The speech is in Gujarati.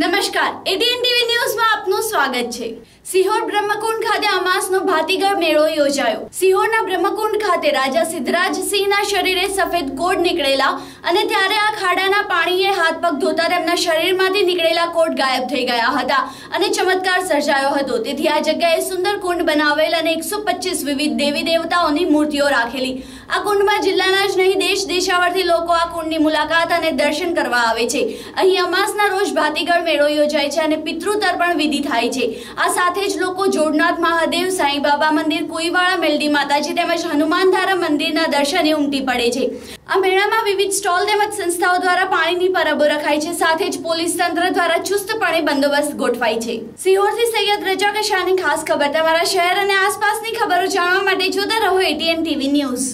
નમસ્કાર એટીએન ટીવી ન્યૂઝમાં આપનું સ્વાગત છે સિહોર બ્રહ્મકુંડ ખાતે અમાસનો ભાતીગળ મેળો યોજાયો સિહોરના બ્રહ્મકુંડ ખાતે રાજા સિદ્ધરાજસિંહના શરીરે સફેદ કોડ નીકળેલા અને ત્યારે આ ખાડાના પાણીએ હાથ પગ ધોતા તેમના શરીરમાંથી નીકળેલા કોડ ગાયબ થઈ ગયા હતા અને ચમત્કાર સર્જાયો હતો તેથી આ જગ્યાએ સુંદર કુંડ બનાવેલ અને એકસો વિવિધ દેવી દેવતાઓની મૂર્તિઓ રાખેલી આ કુંડમાં જિલ્લાના જ નહીં દેશ દિશાવરથી લોકો આ કુંડની મુલાકાત અને દર્શન કરવા આવે છે અહીં અમાસના રોજ ભાતીગળ મેળો યોજાય છે અને પિતૃતર્પણ વિધિ થાય છે આ સાથે જ લોકો જોડનાથ મહાદેવ સાંઈબાબા મંદિર કુઈવાળા મેલડી માતાજી તેમજ હનુમાનધારા મંદિરના દર્શને ઉમટી પડે છે આ મેળામાં વિવિધ સ્ટોલ તેમજ સંસ્થાઓ દ્વારા પાણીની પરબો રખાય છે સાથે જ પોલીસ તંત્ર દ્વારા ચુસ્તપણે બંદોબસ્ત ગોઠવાય છે સિહોરથી સૈયદ રજા કશાની ખાસ ખબર તમારા શહેર અને આસપાસની ખબરો જાણવા માટે જોતા રહો એટીએન ટીવી ન્યૂઝ